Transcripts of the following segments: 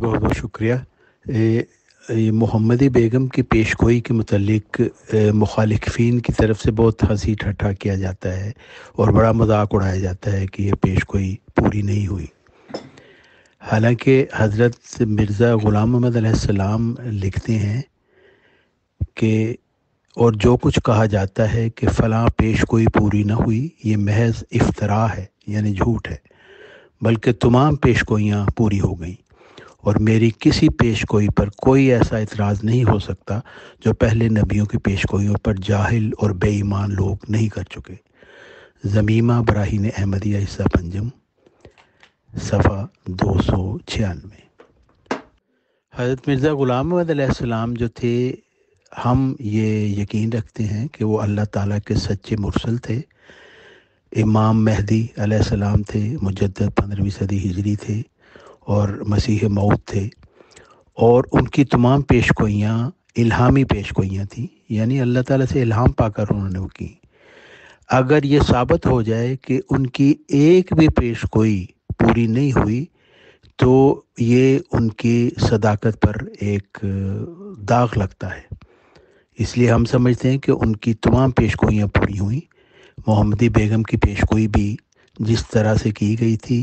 बहुत बहुत शुक्रिया मोहम्मदी बेगम की पेश गोई के मतलब मुखालफी की तरफ से बहुत हंसी ठट्ठा किया जाता है और बड़ा मजाक उड़ाया जाता है कि यह पेश गोई पूरी नहीं हुई हालांकि हज़रत मिर्ज़ा ग़ुलाम अहमद लिखते हैं कि और जो कुछ कहा जाता है कि फ़लाँ पेश गोई पूरी ना हुई ये महज इफ्तरा है यानी झूठ है बल्कि तमाम पेश गोइयाँ पूरी हो गईं और मेरी किसी पेश गोई पर कोई ऐसा इतराज़ नहीं हो सकता जो पहले नबियों की पेश गोइयों पर जाहिल और बेईमान लोग नहीं कर चुके ज़मीमा ब्राहिन अहमदिया हिस्सा पंजम सफ़ा दो सौ छियानवे हज़रत मिर्ज़ा ग़ुलाम अहमद जो थे हम ये यकीन रखते हैं कि वो अल्लाह ताला के सच्चे मुरसल थे इमाम महदी अलैहिस्सलाम थे मुजद पंद्रहवीं सदी हिजरी थे और मसीह मऊत थे और उनकी तमाम पेश इल्हामी पेश गोइयाँ थी यानी अल्लाह ताला से इल्हाम पाकर उन्होंने वो की अगर ये साबित हो जाए कि उनकी एक भी पेश गोई पूरी नहीं हुई तो ये उनकी सदाकत पर एक दाग लगता है इसलिए हम समझते हैं कि उनकी तमाम पेश पूरी हुई मोहम्मदी बेगम की पेश गोई भी जिस तरह से की गई थी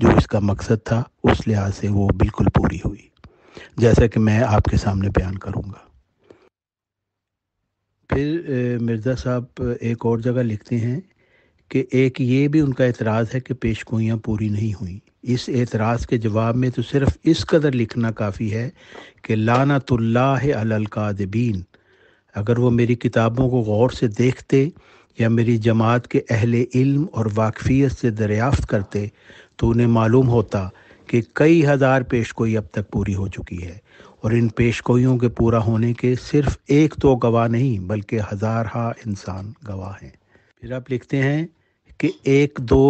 जो इसका मकसद था उस लिहाज से वो बिल्कुल पूरी हुई जैसा कि मैं आपके सामने बयान करूँगा फिर मिर्ज़ा साहब एक और जगह लिखते हैं कि एक ये भी उनका एतराज़ है कि पेश गोइयाँ पूरी नहीं हुई इस एतराज़ के जवाब में तो सिर्फ इस कदर लिखना काफ़ी है कि लाना लानतल्लाकादबीन अगर वो मेरी किताबों को गौर से देखते या मेरी जमात के अहल इल्म और वाकफियत से दरियाफ़त करते तो उन्हें मालूम होता कि कई हज़ार पेशगोई अब तक पूरी हो चुकी है और इन पेशगोइयों के पूरा होने के सिर्फ एक तो गवाह नहीं बल्कि हज़ारहा इंसान गवाह हैं फिर आप लिखते हैं कि एक दो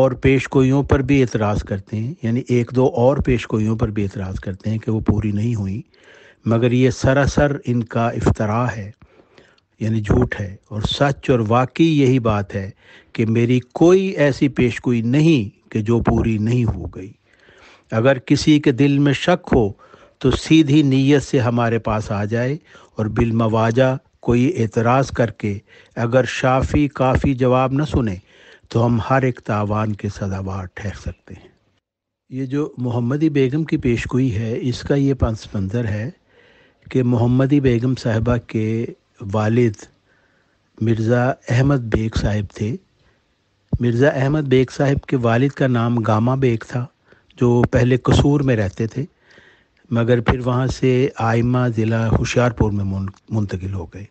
और पेशगोइयों पर भी एतराज़ करते हैं यानी एक दो और पेशगोइयों पर भी एतराज़ करते हैं कि वो पूरी नहीं हुई मगर ये सरासर इनका अफ्तरा है यानी झूठ है और सच और वाकई यही बात है कि मेरी कोई ऐसी पेशगोई नहीं कि जो पूरी नहीं हो गई अगर किसी के दिल में शक हो तो सीधी नीयत से हमारे पास आ जाए और बिलमवाजा कोई एतराज़ करके अगर शाफी काफ़ी जवाब न सुने तो हम हर एक तावान के सदावार ठहर सकते हैं ये जो मोहम्मदी बेगम की पेशगोई है इसका ये पंस मंजर है कि मोहम्मदी बेगम साहबा के वालिद मिर्ज़ा अहमद बेग साहिब थे मिर्ज़ा अहमद बेग साहिब के वालिद का नाम गामा बेग था जो पहले कसूर में रहते थे मगर फिर वहाँ से आइमा ज़िला होशियारपुर में मुंतकिल हो गए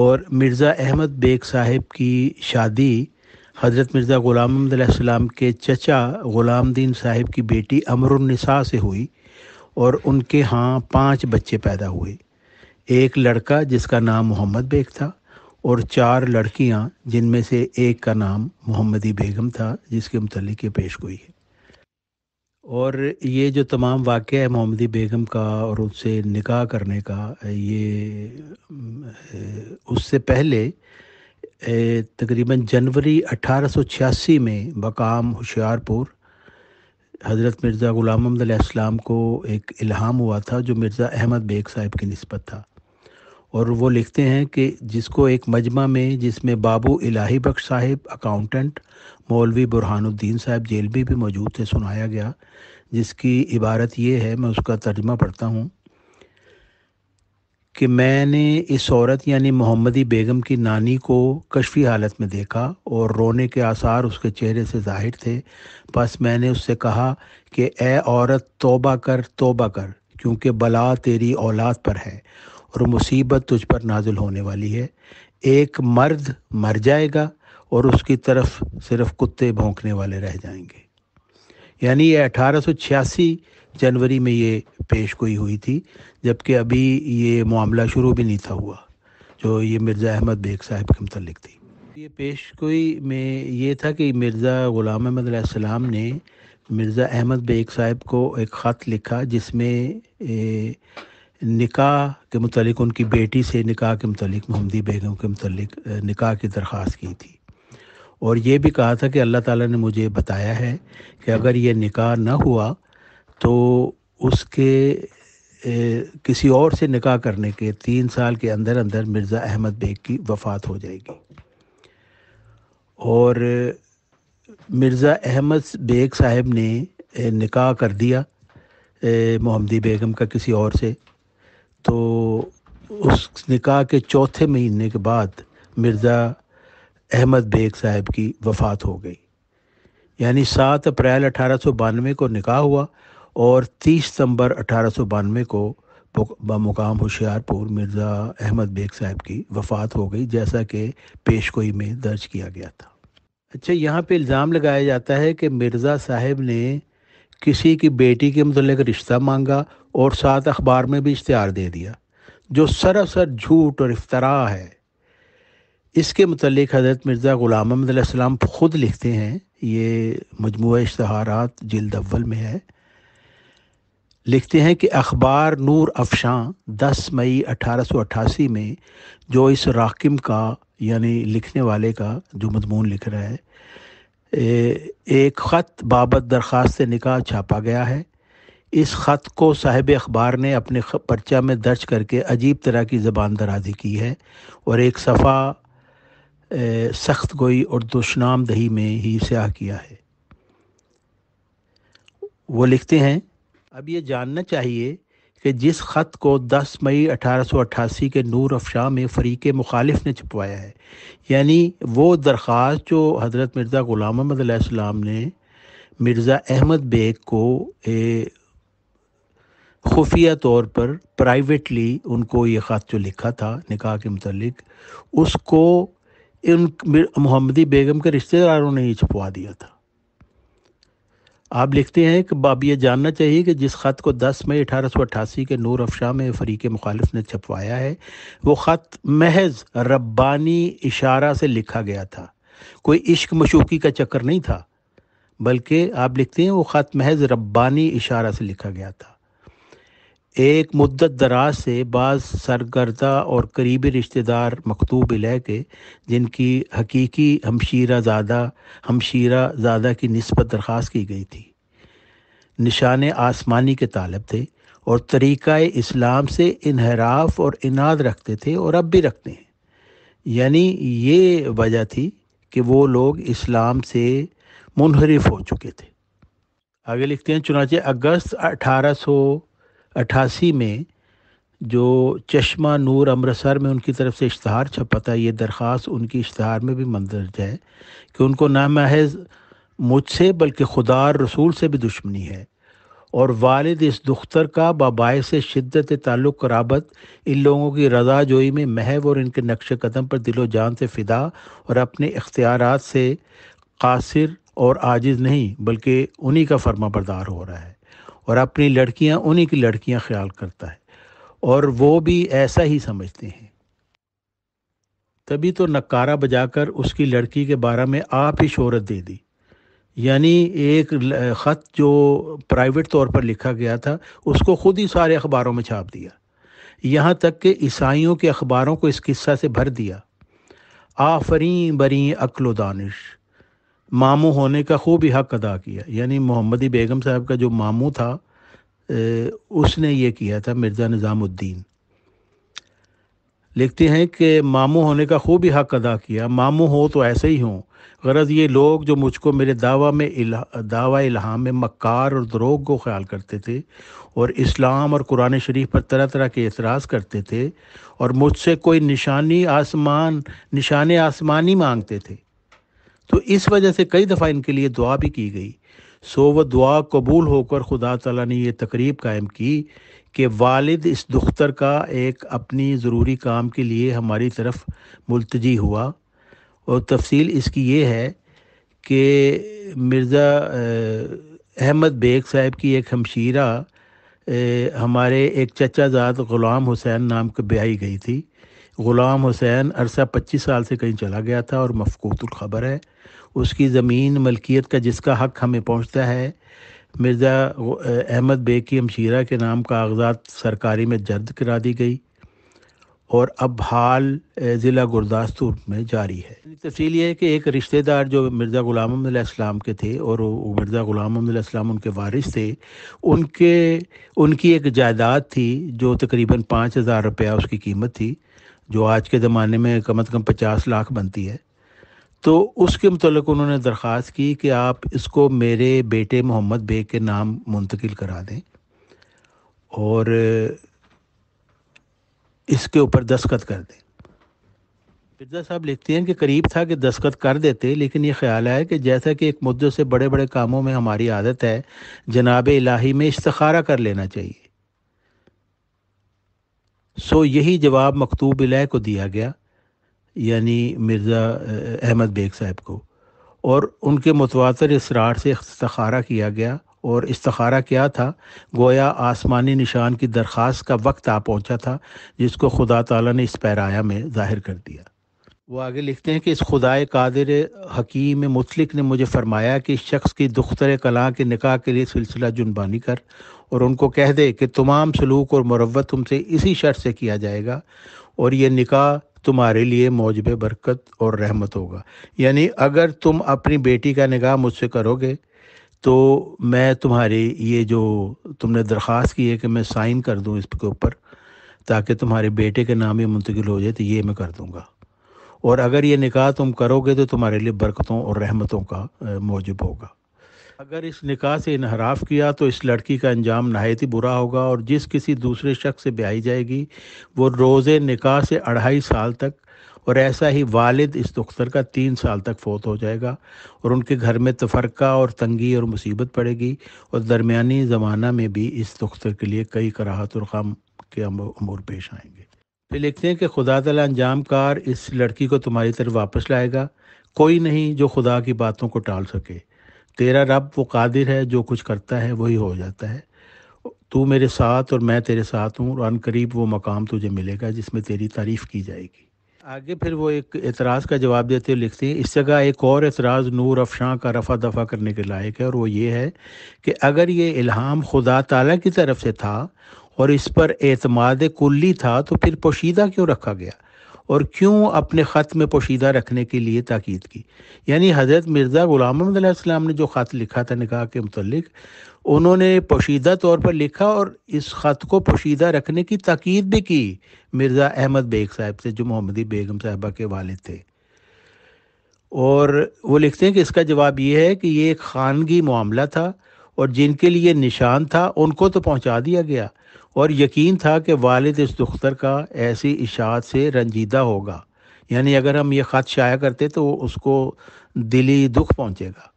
और मिर्ज़ा अहमद बेग साहिब की शादी हज़रत मिर्ज़ा ग़ुलाम अहमदम के चचा दीन साहिब की बेटी अमरुन्निसा से हुई और उनके यहाँ पांच बच्चे पैदा हुए एक लड़का जिसका नाम मोहम्मद बेग था और चार लड़कियां जिनमें से एक का नाम मोहम्मदी बेगम था जिसके मतलब ये पेश गोई है और ये जो तमाम वाक़ है मोहम्मदी बेगम का और उससे निकाह करने का ये उससे पहले तकरीबन जनवरी 1886 में बकाम होशियारपुर हज़रत मिर्ज़ा ग़ुलाम अहमद को एक इल्हाम हुआ था जो मिर्ज़ा अहमद बेग साहब की नस्बत था और वो लिखते हैं कि जिसको एक मजमा में जिसमें बाबू इलाही बख्श साहिब अकाउंटेंट मौलवी बुरहानुद्दीन साहब जेल में भी मौजूद थे सुनाया गया जिसकी इबारत ये है मैं उसका तर्जमा पढ़ता हूँ कि मैंने इस औरत यानी मोहम्मदी बेगम की नानी को कशफी हालत में देखा और रोने के आसार उसके चेहरे से जाहिर थे बस मैंने उससे कहा कि ए औरत तोबा कर तोबा कर क्योंकि बला तेरी औलाद पर है और मुसीबत तुझ पर नाजुल होने वाली है एक मर्द मर जाएगा और उसकी तरफ सिर्फ कुत्ते भोंकने वाले रह जाएंगे यानी ये अठारह जनवरी में ये पेश गोई हुई थी जबकि अभी ये मामला शुरू भी नहीं था हुआ जो ये मिर्ज़ा अहमद बेग साहब के मतलब थी ये पेश गोई में ये था कि मिर्ज़ा ग़ुलाम अहमद ने मिर्ज़ा अहमद बेग साहब को एक ख़त लिखा जिसमें निकाह के मतलब उनकी बेटी से निकाह के मतलब महमदी बेगम के मतलब निकाह की दरख्वास्त की थी और ये भी कहा था कि अल्लाह ताला ने मुझे बताया है कि अगर ये निकाह ना हुआ तो उसके ए, किसी और से निकाह करने के तीन साल के अंदर अंदर मिर्ज़ा अहमद बेग की वफ़ात हो जाएगी और मिर्ज़ा अहमद बेग साहब ने निकाह कर दिया मोहम्मदी बेगम का किसी और से तो उस निकाह के चौथे महीने के बाद मिर्ज़ा अहमद बेग साहब की वफ़ात हो गई यानी सात अप्रैल अठारह सौ बानवे को निकाह हुआ और तीस सितंबर अठारह सौ बानवे को बामुकाम होशियारपुर मिर्ज़ा अहमद बेग साहब की वफ़ात हो गई जैसा कि पेशगोई में दर्ज किया गया था अच्छा यहाँ पे इल्ज़ाम लगाया जाता है कि मिर्ज़ा साहब ने किसी की बेटी के मतलब रिश्ता मांगा और साथ अखबार में भी इश्तहार दे दिया जो सरासर झूठ और इफ्तरा है इसके मतलब हज़रत मिर्ज़ा ग़ुलाम अहमदम ख़ुद लिखते हैं ये मजमू इश्तहार जल्द अव्वल में है लिखते हैं कि अखबार नूर अफशां 10 मई अठारह में जो इस राकिम का यानी लिखने वाले का जो मजमून लिख रहा है एक ख़त बाबत दरख्वास्त निकाह छापा गया है इस ख़त को साहिब अखबार ने अपने पर्चा में दर्ज करके अजीब तरह की ज़बान दराजी की है और एक सफ़ा सख्त गोई और दुशनाम दही में ही स्याह किया है वो लिखते हैं अब ये जानना चाहिए कि जिस ख़त को 10 मई 1888 के नूर अफशाह में फरीक मुखालिफ ने छपवाया है यानी वो दरख्वास्त जो हज़रत मिर्ज़ा ग़ुलाम अहमद ने मिर्ज़ा अहमद बेग को खुफिया तौर पर प्राइवेटली उनको ये ख़त जो लिखा था निकाह के मतलब उसको इन मोहम्मदी बेगम के रिश्तेदारों ने ही छपवा दिया था आप लिखते हैं कि अब ये जानना चाहिए कि जिस ख़त को 10 मई अठारह के नूर अफशा में फरीक मुखालफ ने छपवाया है वो ख़त महज रब्बानी इशारा से लिखा गया था कोई इश्क मशूकी का चक्कर नहीं था बल्कि आप लिखते हैं वो ख़त महज रब्बानी इशारा से लिखा गया था एक मुद्दत दराज से बाज़ सरगर्दा और करीबी रिश्तेदार मकतूब लह के जिनकी हकीकी हमशीरा ज़्यादा हमशीरा ज़्यादा की नस्बत दरख्वास्त की गई थी निशान आसमानी के तालब थे और तरीक़ा इस्लाम से इनहराफ और इनाद रखते थे और अब भी रखते हैं यानी ये वजह थी कि वो लोग इस्लाम से मुनहरफ हो चुके थे आगे लिखते हैं चुनाचे अगस्त अठारह सौ अट्ठासी में जो चश्मा नूर अमृतसर में उनकी तरफ से इश्तहार छपा था ये दरख्वास्त उनकी इश्तहार में भी मंदरज है कि उनको ना महज मुझसे बल्कि खुदा रसूल से भी दुश्मनी है और वालिद इस दुख्तर का बाबाए से शिद्दत ताल्लुक़ कराबत इन लोगों की रजा जोई में महव और इनके नक्श कदम पर दिलो जान से फ़िदा और अपने इख्तियार से कासिर और आजिज़ नहीं बल्कि उन्हीं का फर्मा बरदार हो रहा है और अपनी लड़कियां उन्हीं की लड़कियां ख्याल करता है और वो भी ऐसा ही समझते हैं तभी तो नकारा बजाकर उसकी लड़की के बारे में आप ही शोहरत दे दी यानी एक ख़त जो प्राइवेट तौर पर लिखा गया था उसको खुद ही सारे अखबारों में छाप दिया यहाँ तक कि ईसाइयों के अखबारों को इस किस्सा से भर दिया आफरी बरी अक्ल दानिश मामू होने का खूब ही हक अदा किया यानी मोहम्मदी बेगम साहब का जो मामू था उसने ये किया था मिर्ज़ा निज़ामुद्दीन लिखते हैं कि मामू होने का खूब ही हक अदा किया मामू हो तो ऐसे ही हों गरज ये लोग जो मुझको मेरे दावा में इला, दावा इलाहा में मक्कार और दरोग को ख्याल करते थे और इस्लाम और कुरान शरीफ पर तरह तरह के एतराज़ करते थे और मुझसे कोई निशानी आसमान निशान आसमानी मांगते थे तो इस वजह से कई दफ़ा इनके लिए दुआ भी की गई सो वह दुआ कबूल होकर खुदा तला ने यह तकरीब कायम की कि वालिद इस दुख्तर का एक अपनी ज़रूरी काम के लिए हमारी तरफ मुलतजी हुआ और तफसील इसकी ये है कि मिर्ज़ा अहमद बेग साहब की एक हमशीरा हमारे एक चचाजाद ग़ुलाम हुसैन नाम के ब्याई गई थी ग़ुलाम हुसैन अरसा पच्चीस साल से कहीं चला गया था और खबर है उसकी ज़मीन मलकियत का जिसका हक हमें पहुँचता है मिर्ज़ा अहमद बे की अमशीरा के नाम कागजात सरकारी में जर्द करा दी गई और अब हाल ज़िला गुरदासपुर में जारी है तफसील ये है कि एक रिश्तेदार जो मिर्ज़ा ग़ुलाम इस्लाम के थे और मिर्ज़ा ग़ुलाम अहमदम उनके वारिस थे उनके उनकी एक जायदाद थी जो तकरीबन पाँच हज़ार रुपया उसकी कीमत थी जो आज के ज़माने में कम अज़ कम पचास लाख बनती है तो उसके मतलब उन्होंने दरख्वास्त की कि आप इसको मेरे बेटे मोहम्मद बेग के नाम मुंतकिल करा दें और इसके ऊपर दस्खत कर दें मिर्जा साहब लिखते हैं कि करीब था कि दस्खत कर देते लेकिन ये ख्याल आया कि जैसा कि एक मुद्दे से बड़े बड़े कामों में हमारी आदत है जनाब इलाही में इस्तारा कर लेना चाहिए सो यही जवाब मकतूब इलाह को दिया गया यानी मिर्ज़ा अहमद बेग साहब को और उनके मतवातर इसरार से इस्तारा किया गया और इस्तारा क्या था गोया आसमानी निशान की दरख्वास्त का वक्त आ पहुंचा था जिसको खुदा ताला ने इस पैराया में ज़ाहिर कर दिया वो आगे लिखते हैं कि इस खुदाए कादिर हकीम मुतलिक ने मुझे फरमाया कि इस शख्स की दुख्तर कला के निकाह के लिए सिलसिला जुनबानी कर और उनको कह दे कि तमाम सलूक और मरवत तुमसे इसी शर्त से किया जाएगा और ये निकाह तुम्हारे लिए मौजब बरकत और रहमत होगा यानी अगर तुम अपनी बेटी का निकाह मुझसे करोगे तो मैं तुम्हारी ये जो तुमने दरख्वास्त की है कि मैं साइन कर दूँ इसके ऊपर ताकि तुम्हारे बेटे के नाम ये मुंतकिल हो जाए तो ये मैं कर दूँगा और अगर ये निकाह तुम करोगे तो तुम्हारे लिए बरकतों और रहमतों का मौजूद होगा अगर इस निकाह से इनहराफ किया तो इस लड़की का अंजाम नहायत ही बुरा होगा और जिस किसी दूसरे शख्स से ब्याई जाएगी वो रोज़े निकाह से अढ़ाई साल तक और ऐसा ही वालिद इस दुख्तर का तीन साल तक फोत हो जाएगा और उनके घर में तफरका और तंगी और मुसीबत पड़ेगी और दरमिया ज़माना में भी इस दुख्तर के लिए कई कराहत और गम के अमूर पेश आएंगे फिर लिखते हैं कि खुदा तला अंजाम कार इस लड़की को तुम्हारी तरफ वापस लाएगा कोई नहीं जो खुदा की बातों को टाल सके तेरा रब वो कादिर है जो कुछ करता है वही हो जाता है तू मेरे साथ और मैं तेरे साथ हूँ और करीब वो मकाम तुझे मिलेगा जिसमें तेरी तारीफ़ की जाएगी आगे फिर वो एक एतराज़ का जवाब देते हुए लिखते हैं इस जगह एक और एतराज़ नूर अफशां का रफ़ा दफ़ा करने के लायक है और वो ये है कि अगर ये इल्हाम खुदा ताला की तरफ से था और इस पर एतमाद कुल्ली था तो फिर पोशीदा क्यों रखा गया और क्यों अपने ख़त में पोशीदा रखने के लिए ताकीद की यानी हज़रत मिर्ज़ा ग़ुलाम अहमदम ने जो ख़त लिखा था निकाह के मतलब उन्होंने पोशीदा तौर पर लिखा और इस ख़त को पोशीदा रखने की ताकीद भी की मिर्ज़ा अहमद बेग साहब से जो मोहम्मदी बेगम साहबा के वालद थे और वो लिखते हैं कि इसका जवाब ये है कि ये एक खानगी मामला था और जिनके लिए निशान था उनको तो पहुँचा दिया गया और यकीन था कि वालिद इस दुख्तर का ऐसी इशात से रंजीदा होगा यानी अगर हम ये ख़त शाया करते तो उसको दिली दुख पहुँचेगा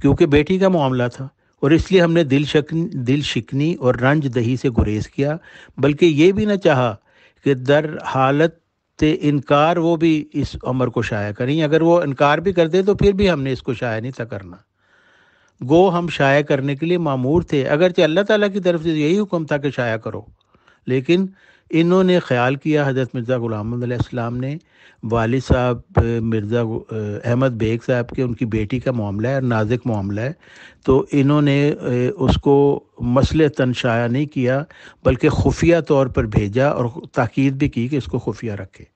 क्योंकि बेटी का मामला था और इसलिए हमने दिल शक दिल शिकनी और रंज दही से गुरेज किया बल्कि ये भी ना चाहा कि दर हालत ते इनकार वो भी इस अमर को शाया करें अगर वो इनकार भी कर दे तो फिर भी हमने इसको शाया नहीं था करना गो हम शाया करने के लिए मामूर थे अगरचे अल्लाह ताला की तरफ से यही हुक्म था कि शाया करो लेकिन इन्होंने ख्याल किया हजरत मिर्ज़ा ग़ुलाम ने वालिद साहब मिर्ज़ा अहमद बेग साहब के उनकी बेटी का मामला है और नाजुक मामला है तो इन्होंने उसको मसले तन शाया नहीं किया बल्कि खुफिया तौर पर भेजा और ताकीद भी की कि इसको खुफिया रखे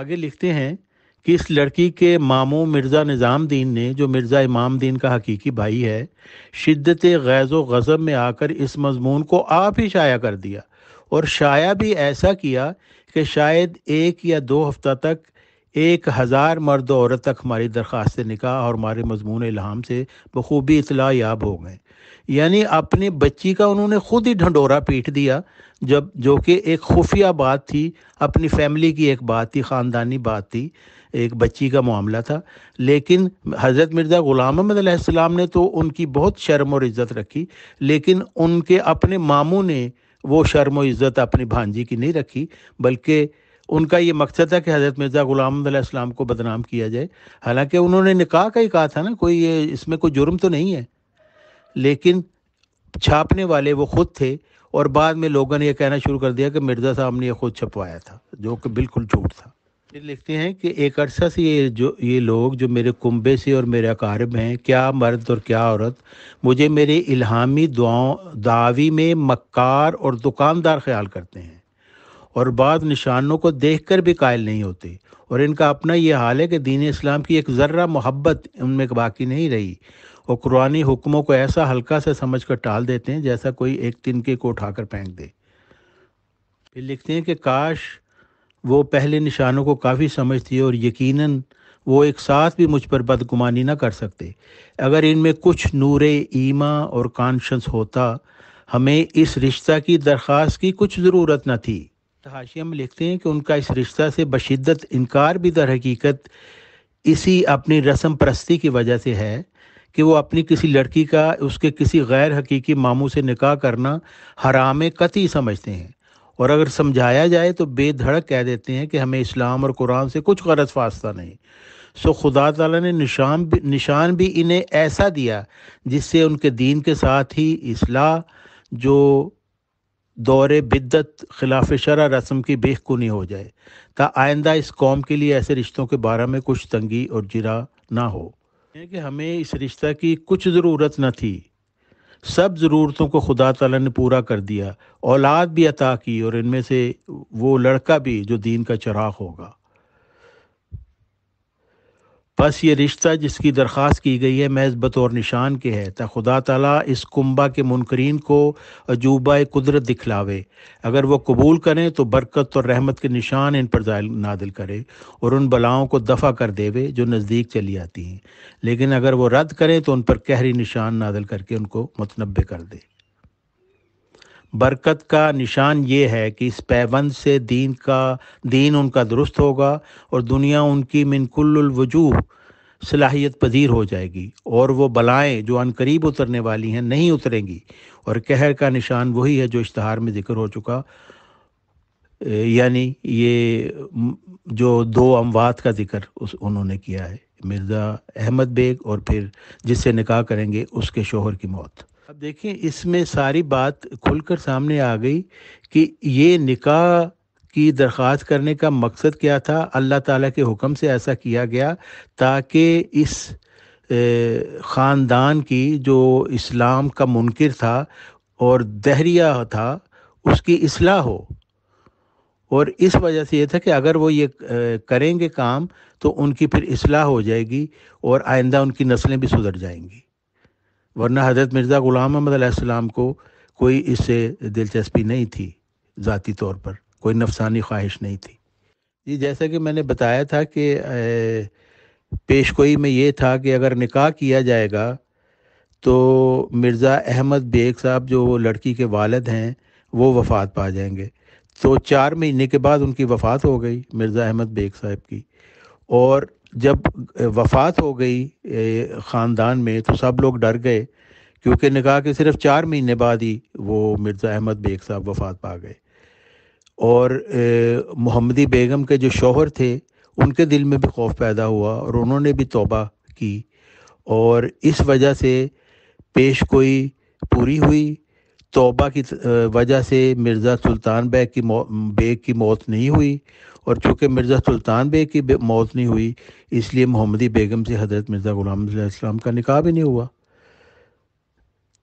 आगे लिखते हैं कि इस लड़की के मामू मिर्ज़ा निज़ामद्दीन ने जो मिर्ज़ा इमाम दीन का हकीकी भाई है शिद्दत गैज़ व गज़ब में आकर इस मजमून को आप ही शाया कर दिया और शाया भी ऐसा किया कि शायद एक या दो हफ्ता तक एक हज़ार मर्द औरत तक हमारी दरख्वास्त निकाह और हमारे मजमून इलाम से बखूबी इतला याब हो गए यानी अपनी बच्ची का उन्होंने खुद ही ढंडोरा पीट दिया जब जो कि एक खुफिया बात थी अपनी फैमिली की एक बात थी ख़ानदानी बात थी एक बच्ची का मामला था लेकिन हज़रत मिर्ज़ा ग़ुलाम अहमद ने तो उनकी बहुत शर्म और इज़्ज़त रखी लेकिन उनके अपने मामू ने वो शर्म और इज़्ज़त अपनी भांजी की नहीं रखी बल्कि उनका ये मकसद था कि हज़रत मिर्ज़ा ग़ुलाम इस्लाम को बदनाम किया जाए हालांकि उन्होंने निकाह का ही कहा था ना कोई ये इसमें कोई जुर्म तो नहीं है लेकिन छापने वाले वो खुद थे और बाद में लोगों ने यह कहना शुरू कर दिया कि मिर्ज़ा साहब ने यह खुद छपवाया था जो कि बिल्कुल झूठ था लिखते हैं कि एक अरसा से ये जो ये लोग जो मेरे कुंबे से और मेरे अकारब हैं क्या मर्द और क्या औरत मुझे मेरे इल्हामी दुआओं दावी में मक्कार और दुकानदार ख्याल करते हैं और बाद निशानों को देखकर भी कायल नहीं होते और इनका अपना ये हाल है कि दीन इस्लाम की एक ज़र्रा मोहब्बत उनमें बाकी नहीं रही और कुरानी हुक्मों को ऐसा हल्का सा समझ कर टाल देते हैं जैसा कोई एक तिनके को उठाकर फेंक दे फिर लिखते हैं कि काश वो पहले निशानों को काफ़ी समझती है और यकीनन वो एक साथ भी मुझ पर बदगुमानी ना कर सकते अगर इनमें कुछ नूर ईमा और कॉन्शंस होता हमें इस रिश्ता की दरख्वास्त की कुछ ज़रूरत न थी हाशिया में लिखते हैं कि उनका इस रिश्ता से बशिद्दत इनकार भी दर हकीकत इसी अपनी रस्म परस्ती की वजह से है कि वो अपनी किसी लड़की का उसके किसी गैर हकीकी मामू से निकाह करना हराम कती समझते हैं और अगर समझाया जाए तो बेधड़क कह देते हैं कि हमें इस्लाम और कुरान से कुछ गरज फास्ता नहीं सो खुदा ताला ने निशान भी निशान भी इन्हें ऐसा दिया जिससे उनके दीन के साथ ही इसलाह जो दौरे बिद्दत खिलाफ शरा रस्म की बेखूनी हो जाए ता आइंदा इस कौम के लिए ऐसे रिश्तों के बारे में कुछ तंगी और जिरा ना हो कि हमें इस रिश्ता की कुछ ज़रूरत न थी सब ज़रूरतों को खुदा तला ने पूरा कर दिया औलाद भी अता की और इनमें से वो लड़का भी जो दीन का चराग होगा बस ये रिश्ता जिसकी दरख्वास्त की गई है महज बतौर निशान के है ता खुदा तला इस कुंबा के मुनकरीन को अजूबा कुदरत दिखलावे अगर वह कबूल करें तो बरकत और रहमत के निशान इन पर नादिल करे और उन बलाओं को दफ़ा कर देवे जो नज़दीक चली आती हैं लेकिन अगर वह रद्द करें तो उन पर कहरी निशान नादिल करके उनको मतनबे कर दे बरकत का निशान ये है कि इस पैबंद से दीन का दीन उनका दुरुस्त होगा और दुनिया उनकी मिनकुलवजूह सलाहियत पदीर हो जाएगी और वो बलाएं जो अनकरीब उतरने वाली हैं नहीं उतरेंगी और कहर का निशान वही है जो इश्तहार में जिक्र हो चुका यानी ये जो दो अमवात का जिक्र उस उन्होंने किया है मिर्ज़ा अहमद बेग और फिर जिससे निकाह करेंगे उसके शोहर की मौत अब देखें इसमें सारी बात खुलकर सामने आ गई कि ये निकाह की दरख्वास्त करने का मकसद क्या था अल्लाह ताला के हुक्म से ऐसा किया गया ताकि इस ख़ानदान की जो इस्लाम का मुनकर था और दहरिया था उसकी असलाह हो और इस वजह से ये था कि अगर वो ये करेंगे काम तो उनकी फिर असलाह हो जाएगी और आइंदा उनकी नस्लें भी सुधर जाएंगी वरना हज़रत मिर्ज़ा ग़ुलाम अहमद को कोई इससे दिलचस्पी नहीं थी ज़ाती तौर पर कोई नफसानी ख्वाहिश नहीं थी जी जैसा कि मैंने बताया था कि पेश गोई में ये था कि अगर निकाह किया जाएगा तो मिर्ज़ा अहमद बेग साहब जो लड़की के वालद हैं वो वफ़ात पा जाएंगे तो चार महीने के बाद उनकी वफ़ात हो गई मिर्ज़ा अहमद बेग साहब की और जब वफात हो गई ख़ानदान में तो सब लोग डर गए क्योंकि निकाह के सिर्फ चार महीने बाद ही वो मिर्ज़ा अहमद बेग साहब वफात पा गए और मोहम्मदी बेगम के जो शोहर थे उनके दिल में भी खौफ पैदा हुआ और उन्होंने भी तोबा की और इस वजह से पेश गोई पूरी हुई तोबा की वजह से मिर्ज़ा सुल्तान बेग की बेग की मौत नहीं हुई और चूँकि मिर्ज़ा सुल्तान बेग की मौत नहीं हुई इसलिए मोहम्मदी बेगम से हज़रत मिर्ज़ा ग़ुलाम इस्लाम का निकाह भी नहीं हुआ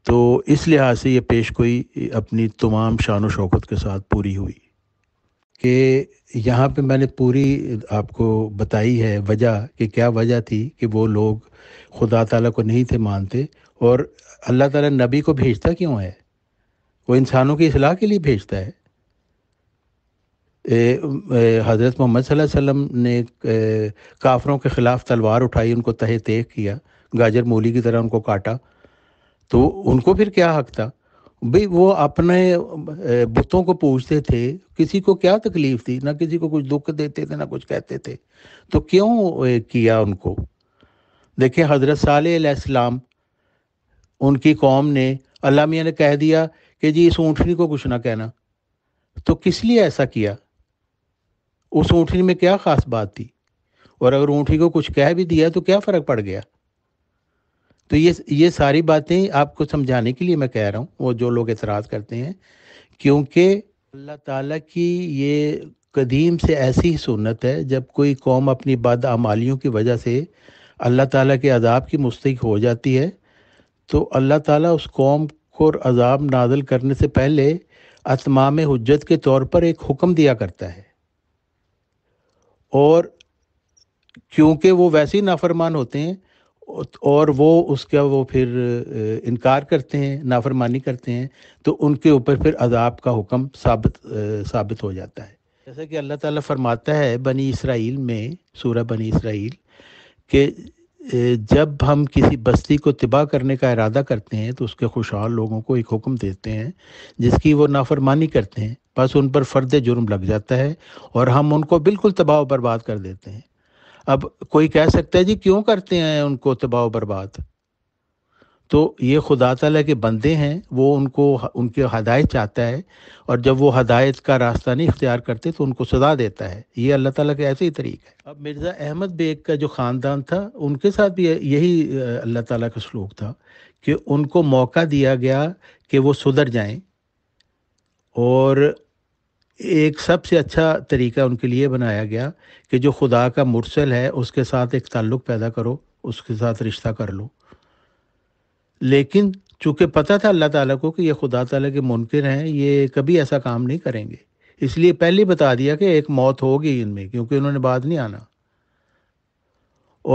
तो इस लिहाज से ये पेश कोई अपनी तमाम शान व शौकत के साथ पूरी हुई कि यहाँ पे मैंने पूरी आपको बताई है वजह कि क्या वजह थी कि वो लोग खुदा ताला को नहीं थे मानते और अल्लाह ताला नबी को भेजता क्यों है वो इंसानों की असलाह के लिए भेजता है हज़रत मोहम्मद वसल्लम ने काफरों के ख़िलाफ़ तलवार उठाई उनको तह ते किया गाजर मूली की तरह उनको काटा तो उनको फिर क्या हक था भाई वो अपने बुतों को पूछते थे किसी को क्या तकलीफ थी ना किसी को कुछ दुख देते थे ना कुछ कहते थे तो क्यों किया उनको देखिए हजरत साल उनकी कौम ने अल्लाह मियाँ ने कह दिया कि जी इस ऊँटनी को कुछ ना कहना तो किस लिए ऐसा किया उस ऊँटनी में क्या ख़ास बात थी और अगर ऊँटनी को कुछ कह भी दिया तो क्या फ़र्क पड़ गया तो ये ये सारी बातें आपको समझाने के लिए मैं कह रहा हूँ वो जो लोग एतराज़ करते हैं क्योंकि अल्लाह ताला की ये कदीम से ऐसी ही सुनत है जब कोई कौम अपनी बद आमालियों की वजह से अल्लाह ताला के अजाब की मुस्तक हो जाती है तो अल्लाह ताला उस कौम को अजाब नाजल करने से पहले अतमाम हजत के तौर पर एक हुक्म दिया करता है और क्योंकि वो वैसे ही नाफरमान होते हैं और वो उसका वो फिर इनकार करते हैं नाफरमानी करते हैं तो उनके ऊपर फिर अदाब का हुक्म साबित साबित हो जाता है जैसा कि अल्लाह ताला फरमाता है बनी इसराइल में सूरह बनी इसराइल के जब हम किसी बस्ती को तबाह करने का इरादा करते हैं तो उसके खुशहाल लोगों को एक हुक्म देते हैं जिसकी वो नाफरमानी करते हैं बस उन पर फ़र्द जुर्म लग जाता है और हम उनको बिल्कुल तबाह बर्बाद कर देते हैं अब कोई कह सकता है जी क्यों करते हैं उनको तबाह बर्बाद तो ये खुदा तला के बंदे हैं वो उनको उनके हदायत चाहता है और जब वो हदायत का रास्ता नहीं इख्तियार करते तो उनको सजा देता है ये अल्लाह ताला का ऐसे ही तरीका है अब मिर्ज़ा अहमद बेग का जो ख़ानदान था उनके साथ भी यही अल्लाह ताला का सलूक था कि उनको मौका दिया गया कि वो सुधर जाएं और एक सबसे अच्छा तरीका उनके लिए बनाया गया कि जो खुदा का मुरसल है उसके साथ एक ताल्लुक़ पैदा करो उसके साथ रिश्ता कर लो लेकिन चूँकि पता था अल्लाह ताला को कि ये खुदा ताला के मुनकर हैं ये कभी ऐसा काम नहीं करेंगे इसलिए पहले बता दिया कि एक मौत होगी इनमें क्योंकि उन्होंने बाद नहीं आना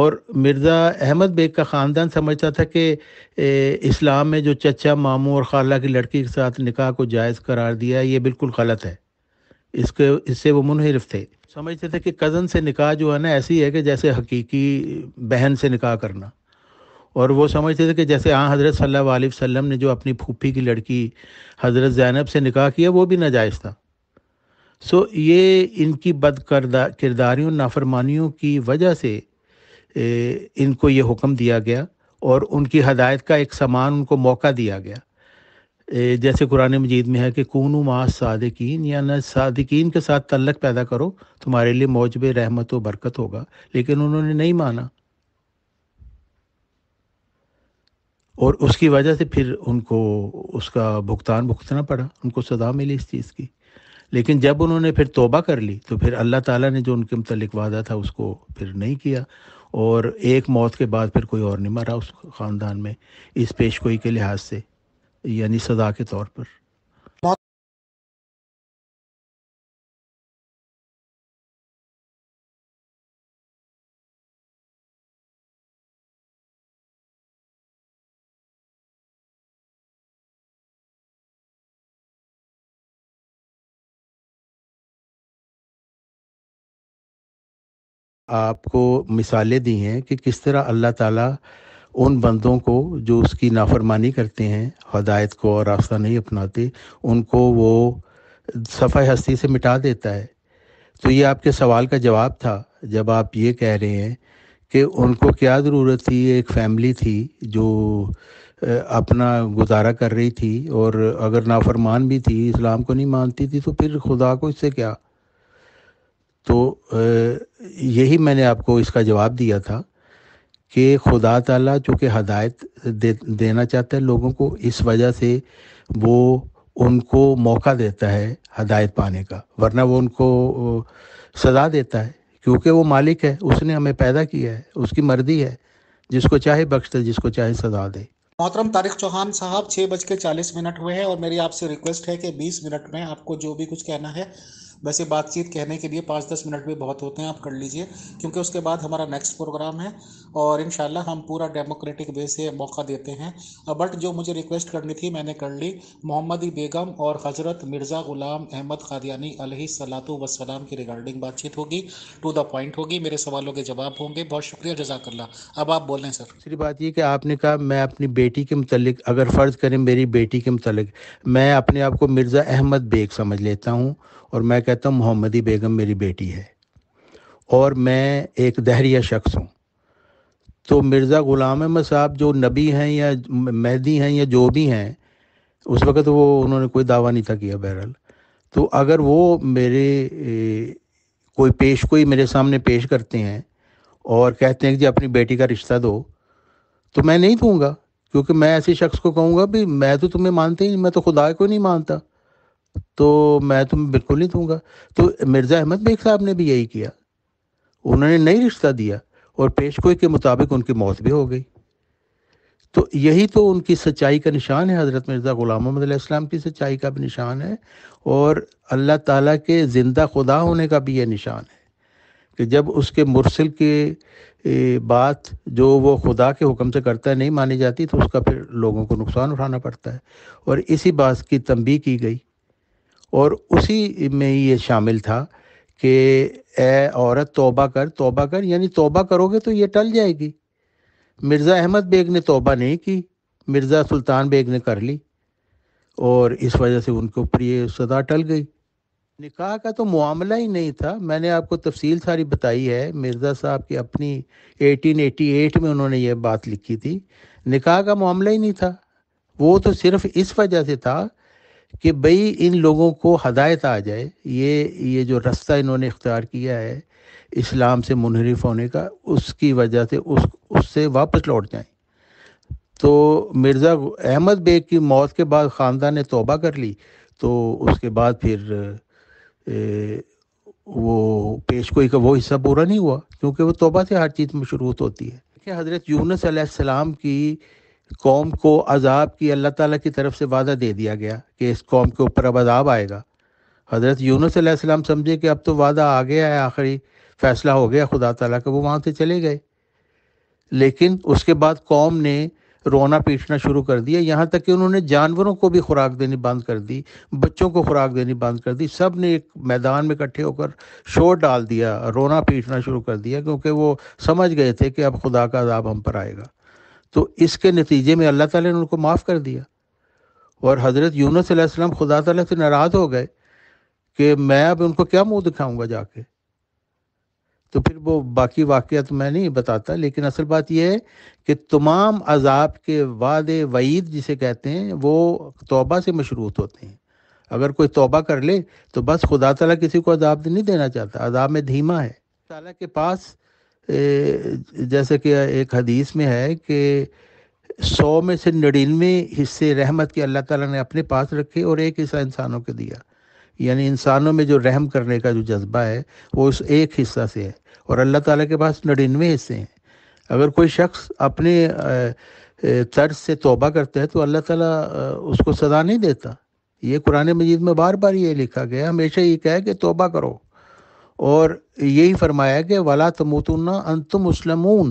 और मिर्ज़ा अहमद बेग का ख़ानदान समझता था कि इस्लाम में जो चचा मामू और खाला की लड़की के साथ निकाह को जायज़ करार दिया ये बिल्कुल गलत है इसके इससे वो मुनहरफ थे समझते थे कि कज़न से निकाह जो है ना ऐसी है कि जैसे हकीकी बहन से निकाह करना और वो समझते थे कि जैसे हाँ हज़रत सल्लल्लाहु अलैहि वसल्लम ने जो अपनी फूफी की लड़की हज़रत जैनब से निकाह किया वो भी नाजायज़ था सो ये इनकी बद किरदारियों नाफरमानियों की वजह से इनको ये हुक्म दिया गया और उनकी हदायत का एक समान उनको मौका दिया गया जैसे कुरान मजीद में है कि कून मा सादिकीन या न सादिकीन के साथ तल्लक पैदा करो तुम्हारे लिए मौजब रहमत व बरकत होगा लेकिन उन्होंने नहीं माना और उसकी वजह से फिर उनको उसका भुगतान भुगतना पड़ा उनको सजा मिली इस चीज़ की लेकिन जब उन्होंने फिर तोबा कर ली तो फिर अल्लाह ताला ने जो उनके मतलब वादा था उसको फिर नहीं किया और एक मौत के बाद फिर कोई और नहीं मरा उस ख़ानदान में इस पेशगोई के लिहाज से यानी सदा के तौर पर आपको मिसालें दी हैं कि किस तरह अल्लाह ताला उन बंदों को जो उसकी नाफरमानी करते हैं हदायत को और रास्ता नहीं अपनाते उनको वो सफ़ाई हस्ती से मिटा देता है तो ये आपके सवाल का जवाब था जब आप ये कह रहे हैं कि उनको क्या ज़रूरत थी एक फैमिली थी जो अपना गुजारा कर रही थी और अगर नाफरमान भी थी इस्लाम को नहीं मानती थी तो फिर खुदा को इससे क्या तो यही मैंने आपको इसका जवाब दिया था कि खुदा ताला जो कि हदायत दे, देना चाहता है लोगों को इस वजह से वो उनको मौका देता है हदायत पाने का वरना वो उनको सजा देता है क्योंकि वो मालिक है उसने हमें पैदा किया है उसकी मर्जी है जिसको चाहे बख्श दे जिसको चाहे सजा दे मोहतरम तारिक चौहान साहब छः बज के चालीस मिनट हुए हैं और मेरी आपसे रिक्वेस्ट है कि बीस मिनट में आपको जो भी कुछ कहना है वैसे बातचीत कहने के लिए पाँच दस मिनट भी बहुत होते हैं आप कर लीजिए क्योंकि उसके बाद हमारा नेक्स्ट प्रोग्राम है और इन हम पूरा डेमोक्रेटिक वे से मौका देते हैं बट जो मुझे रिक्वेस्ट करनी थी मैंने कर ली मोहम्मदी बेगम और हज़रत मिर्ज़ा ग़ुलाम अहमद खादियानी सलातु वसलाम की रिगार्डिंग बातचीत होगी टू द पॉइंट होगी मेरे सवालों के जवाब होंगे बहुत शुक्रिया जजाकल्ला अब आप बोल हैं सर सर बात ये कि आपने कहा मैं अपनी बेटी के मतलब अगर फ़र्ज़ करें मेरी बेटी के मतलब मैं अपने आप को मिर्ज़ा अहमद बेग समझ लेता हूँ और मैं कहता हूँ मोहम्मदी बेगम मेरी बेटी है और मैं एक दहरिया शख्स हूँ तो मिर्ज़ा ग़ुलाम अहमद साहब जो नबी हैं या मेहदी हैं या जो भी हैं उस वक़्त वो उन्होंने कोई दावा नहीं था किया बहरहाल तो अगर वो मेरे कोई पेश कोई मेरे सामने पेश करते हैं और कहते हैं कि जी अपनी बेटी का रिश्ता दो तो मैं नहीं दूंगा क्योंकि मैं ऐसे शख्स को कहूँगा भी मैं तो तुम्हें मानते ही मैं तो खुदा को नहीं मानता तो मैं तुम्हें बिल्कुल नहीं दूंगा तो मिर्ज़ा अहमद बेग साहब ने भी यही किया उन्होंने नहीं रिश्ता दिया और पेशकोई के मुताबिक उनकी मौत भी हो गई तो यही तो उनकी सच्चाई का निशान है हज़रत मिर्ज़ा ग़ुलाम महमद की सच्चाई का भी निशान है और अल्लाह ताला के ज़िंदा खुदा होने का भी ये निशान है कि जब उसके मुरसिल की बात जो वो खुदा के हुक्म से करता है नहीं मानी जाती तो उसका फिर लोगों को नुकसान उठाना पड़ता है और इसी बात की तंबी की गई और उसी में ये शामिल था कि ए औरत तोबा कर तोबा कर यानी तोबा करोगे तो ये टल जाएगी मिर्ज़ा अहमद बेग ने तोबा नहीं की मिर्ज़ा सुल्तान बेग ने कर ली और इस वजह से उनके ऊपर ये सदा टल गई निकाह का तो मामला ही नहीं था मैंने आपको तफसील सारी बताई है मिर्ज़ा साहब की अपनी 1888 में उन्होंने ये बात लिखी थी निकाह का मामला ही नहीं था वो तो सिर्फ इस वजह से था कि भई इन लोगों को हदायत आ जाए ये ये जो रास्ता इन्होंने इख्तियार किया है इस्लाम से मुनहरफ होने का उसकी वजह से उस उससे वापस लौट जाएं तो मिर्ज़ा अहमद बेग की मौत के बाद ख़ानदान ने तोबा कर ली तो उसके बाद फिर ए, वो पेश का वो हिस्सा पूरा नहीं हुआ क्योंकि वो तोबा से हर चीज़ मशरूत होती है कि हज़रत यूनस की कौम को अजाब की अल्लाह ताला की तरफ से वादा दे दिया गया कि इस कौम के ऊपर अब अजाब आएगा हज़रत यूनुस अलैहिस्सलाम समझे कि अब तो वादा आ गया है आखिरी फ़ैसला हो गया खुदा ताला का वो वहाँ से चले गए लेकिन उसके बाद कौम ने रोना पीटना शुरू कर दिया यहाँ तक कि उन्होंने जानवरों को भी खुराक देनी बंद कर दी बच्चों को खुराक देनी बंद कर दी सब ने एक मैदान में इकट्ठे होकर शोर डाल दिया रोना पीटना शुरू कर दिया क्योंकि वो समझ गए थे कि अब खुदा का अदाब हम पर आएगा तो इसके नतीजे में अल्लाह ताला ने उनको माफ़ कर दिया और हज़रत यूनस अलैहिस्सलाम खुदा ताला से नाराज़ हो गए कि मैं अब उनको क्या मुंह दिखाऊंगा जाके तो फिर वो बाकी वाक़ मैं नहीं बताता लेकिन असल बात यह है कि तमाम अजाब के वाद वईद जिसे कहते हैं वो तोबा से मशरूत होते हैं अगर कोई तोबा कर ले तो बस खुदा तला किसी को अजाब नहीं देना चाहता अजाब में धीमा है तला के पास जैसे कि एक हदीस में है कि सौ में से नड़िनवे हिस्से रहमत के अल्लाह ताला ने अपने पास रखे और एक हिस्सा इंसानों को दिया यानी इंसानों में जो रहम करने का जो जज्बा है वो उस एक हिस्सा से है और अल्लाह ताला के पास नड़िनवे हिस्से हैं अगर कोई शख्स अपने तर्ज से तोबा करता है तो अल्लाह ताला उसको सजा नहीं देता ये कुरान मजीद में बार बार ये लिखा गया हमेशा ये कहे कि तोबा करो और यही फरमाया कि वला तमोतुन्ना अंतुम उसलमून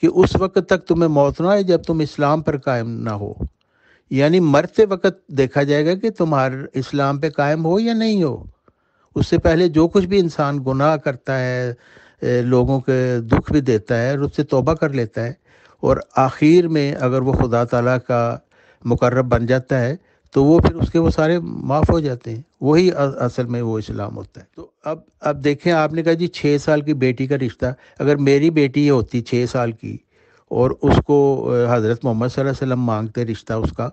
कि उस वक्त तक तुम्हें मौत ना आए जब तुम इस्लाम पर कायम ना हो यानी मरते वक्त देखा जाएगा कि तुम्हारे इस्लाम पे कायम हो या नहीं हो उससे पहले जो कुछ भी इंसान गुनाह करता है लोगों के दुख भी देता है और उससे तोबा कर लेता है और आखिर में अगर वो खुदा तला का मुकर्रब बन जाता है तो वो फिर उसके वो सारे माफ़ हो जाते हैं वही असल में वो इस्लाम होता है तो अब अब देखें आपने कहा जी छः साल की बेटी का रिश्ता अगर मेरी बेटी होती छः साल की और उसको हज़रत मोहम्मद वसल्लम मांगते रिश्ता उसका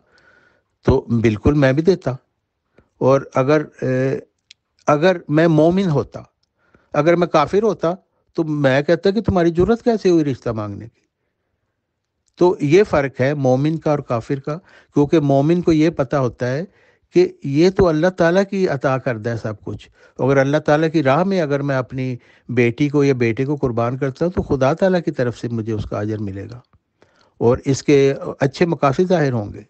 तो बिल्कुल मैं भी देता और अगर अगर मैं मोमिन होता अगर मैं काफिर होता तो मैं कहता कि तुम्हारी ज़रूरत कैसे हुई रिश्ता मांगने की तो ये फ़र्क है मोमिन का और काफिर का क्योंकि मोमिन को ये पता होता है कि ये तो अल्लाह ताला की अता करता है सब कुछ अगर अल्लाह ताला की राह में अगर मैं अपनी बेटी को या बेटे को कुर्बान करता हूँ तो खुदा ताला की तरफ से मुझे उसका अजर मिलेगा और इसके अच्छे मकाफी ज़ाहिर होंगे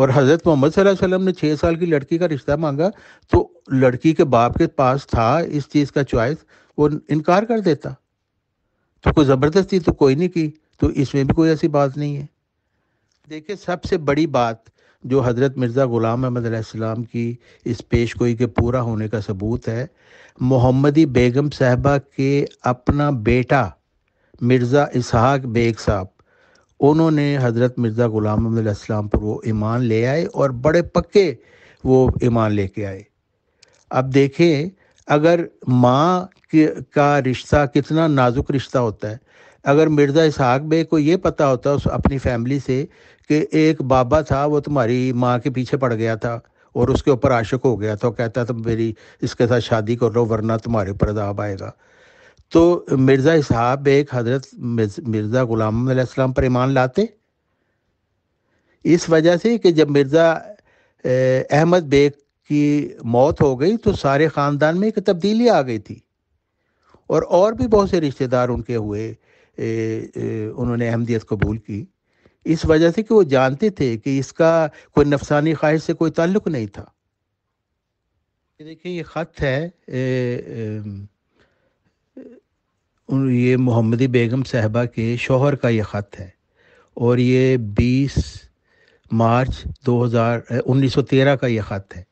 और हज़रत मोहम्मद वसल्लम ने छः साल की लड़की का रिश्ता मांगा तो लड़की के बाप के पास था इस चीज़ का चॉइस वो इनकार कर देता तो कोई ज़बरदस्ती तो कोई नहीं की तो इसमें भी कोई ऐसी बात नहीं है देखिए सबसे बड़ी बात जो हज़रत मिर्ज़ा ग़ुलाम अहमद की इस पेश गोई के पूरा होने का सबूत है मोहम्मदी बेगम साहबा के अपना बेटा मिर्ज़ा इसहाक बेग साहब उन्होंने हज़रत मिर्ज़ा ग़ुलाम अहमद पर वो ईमान ले आए और बड़े पक्के वो ईमान लेके आए अब देखें अगर माँ का रिश्ता कितना नाजुक रिश्ता होता है अगर मिर्ज़ा इसहाक बे को ये पता होता उस अपनी फैमिली से कि एक बाबा था वो तुम्हारी माँ के पीछे पड़ गया था और उसके ऊपर आशक हो गया था कहता था मेरी इसके साथ शादी कर लो वरना तुम्हारे ऊपर अदाब आएगा तो मिर्ज़ा इसहाब एक हज़रत मिर्ज़ा ग़ुलाम अलैहिस्सलाम पर ईमान लाते इस वजह से कि जब मिर्ज़ा अहमद बेग की मौत हो गई तो सारे ख़ानदान में एक तब्दीली आ गई थी और और भी बहुत से रिश्तेदार उनके हुए ए, ए, उन्होंने अहमदियत कबूल की इस वजह से कि वो जानते थे कि इसका कोई नफसानी ख्वाहिश से कोई ताल्लुक नहीं था देखिए ये ख़त है ए, ये मोहम्मदी बेगम साहबा के शोहर का ये ख़त है और ये 20 मार्च 2000 1913 का ये ख़त है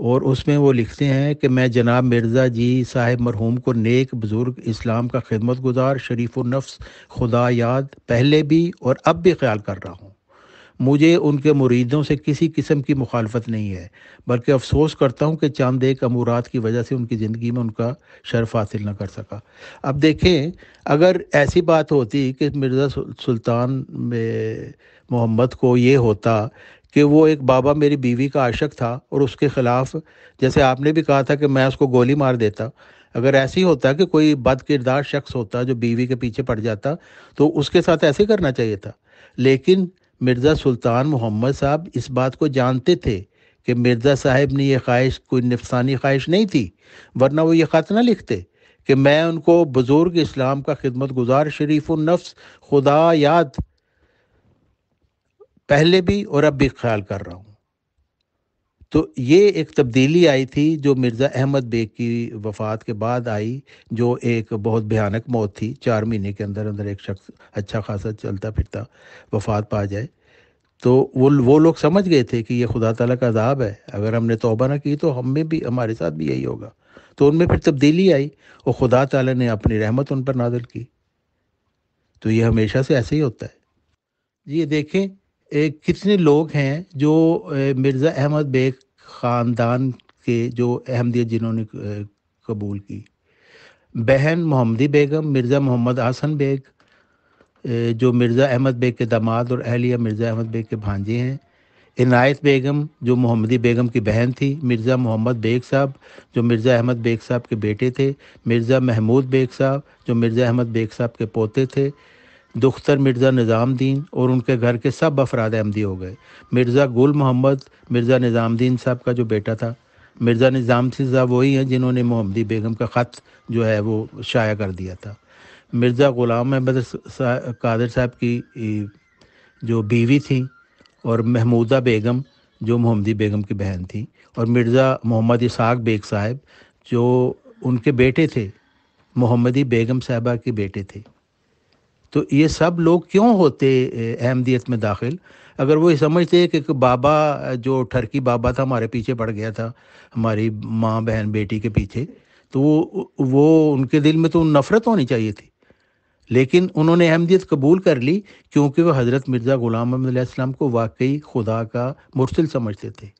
और उसमें वो लिखते हैं कि मैं जनाब मिर्ज़ा जी साहेब मरहूम को नेक बुज़ुर्ग इस्लाम का खिदमत गुजार शरीफ नफ्स खुदा याद पहले भी और अब भी ख्याल कर रहा हूँ मुझे उनके मुरीदों से किसी किस्म की मुखालफत नहीं है बल्कि अफसोस करता हूँ कि चांद एक अमूरात की वजह से उनकी ज़िंदगी में उनका शर्फ हासिल ना कर सका अब देखें अगर ऐसी बात होती कि मिर्ज़ा सुल्तान में मोहम्मद को ये होता कि वो एक बाबा मेरी बीवी का आशक था और उसके ख़िलाफ़ जैसे आपने भी कहा था कि मैं उसको गोली मार देता अगर ऐसे ही होता कि कोई बद किरदार शख्स होता जो बीवी के पीछे पड़ जाता तो उसके साथ ऐसे करना चाहिए था लेकिन मिर्ज़ा सुल्तान मोहम्मद साहब इस बात को जानते थे कि मिर्ज़ा साहब ने यह ख्वाहिश कोई नफसानी ख्वाहिश नहीं थी वरना वो ये ख़त ना लिखते कि मैं उनको बुज़ुर्ग इस्लाम का खिदमत गुजार शरीफ नफ्स खुदा याद पहले भी और अब भी ख्याल कर रहा हूँ तो ये एक तब्दीली आई थी जो मिर्ज़ा अहमद बेग की वफ़ात के बाद आई जो एक बहुत भयानक मौत थी चार महीने के अंदर अंदर एक शख्स अच्छा खासा चलता फिरता वफ़ात पा जाए तो वो वो लोग समझ गए थे कि ये खुदा तला का अदाब है अगर हमने तोबा ना की तो हम में भी हमारे साथ भी यही होगा तो उनमें फिर तब्दीली आई और खुदा तला ने अपनी रहमत उन पर नादल की तो ये हमेशा से ऐसे ही होता है ये देखें कितने लोग हैं जो मिर्ज़ा अहमद बेग ख़ानदान के जो अहमदियत जिन्होंने कबूल की बहन मोहम्मदी बेगम मिर्ज़ा मोहम्मद आसन बेग जो मिर्ज़ा अहमद बेग के दामाद और अहलिया मिर्ज़ा अहमद बेग के भांजे हैं इनायत बेगम जो मोहम्मदी बेगम की बहन थी मिर्ज़ा मोहम्मद बेग साहब जो मिर्ज़ा अहमद बेग साहब के बेटे थे मिर्ज़ा महमूद बेग साहब जो मिर्ज़ा अहमद बेग साहब के पोते थे दुख्तर मिर्ज़ा निज़ामद्दीन और उनके घर के सब अफराद अहमदी हो गए मिर्ज़ा गुल मोहम्मद मिर्ज़ा निज़ामद्दीन साहब का जो बेटा था मिर्ज़ा निज़ाम साहब वही हैं जिन्होंने मोहम्मदी बेगम का ख़त जो है वो शाया कर दिया था मिर्ज़ा ग़ुलाम अहमद कादिर साहब की जो बीवी थी और महमूदा बेगम जो मोहम्मदी बेगम की बहन थी और मिर्ज़ा मोहम्मद इसाक बेग साहब जो उनके बेटे थे मोहम्मदी बेगम साहबा के बेटे थे तो ये सब लोग क्यों होते अहमदियत में दाखिल अगर वो ये समझते कि बाबा जो ठरकी बाबा था हमारे पीछे पड़ गया था हमारी माँ बहन बेटी के पीछे तो वो वो उनके दिल में तो नफ़रत होनी चाहिए थी लेकिन उन्होंने अहमदियत कबूल कर ली क्योंकि वह हज़रत मिर्ज़ा ग़ुलाम अहमद को वाकई खुदा का मुरसिल समझते थे